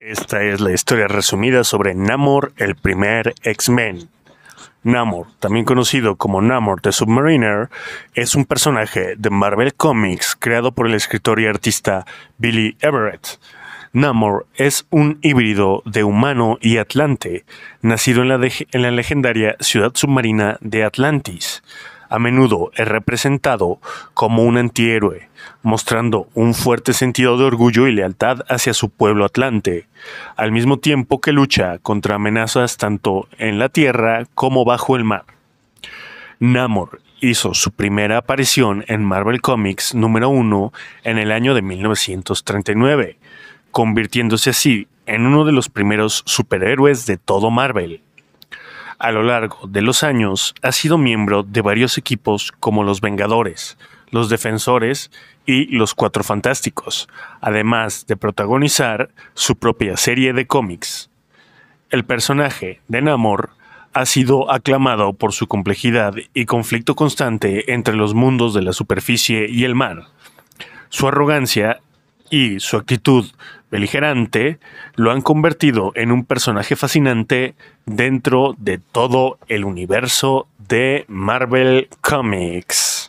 Esta es la historia resumida sobre Namor, el primer X-Men. Namor, también conocido como Namor the Submariner, es un personaje de Marvel Comics creado por el escritor y artista Billy Everett. Namor es un híbrido de humano y atlante, nacido en la, en la legendaria ciudad submarina de Atlantis. A menudo es representado como un antihéroe, mostrando un fuerte sentido de orgullo y lealtad hacia su pueblo atlante, al mismo tiempo que lucha contra amenazas tanto en la tierra como bajo el mar. Namor hizo su primera aparición en Marvel Comics número 1 en el año de 1939, convirtiéndose así en uno de los primeros superhéroes de todo Marvel. A lo largo de los años ha sido miembro de varios equipos como los Vengadores, los Defensores y los Cuatro Fantásticos, además de protagonizar su propia serie de cómics. El personaje de Namor ha sido aclamado por su complejidad y conflicto constante entre los mundos de la superficie y el mar. Su arrogancia y su actitud beligerante lo han convertido en un personaje fascinante dentro de todo el universo de Marvel Comics.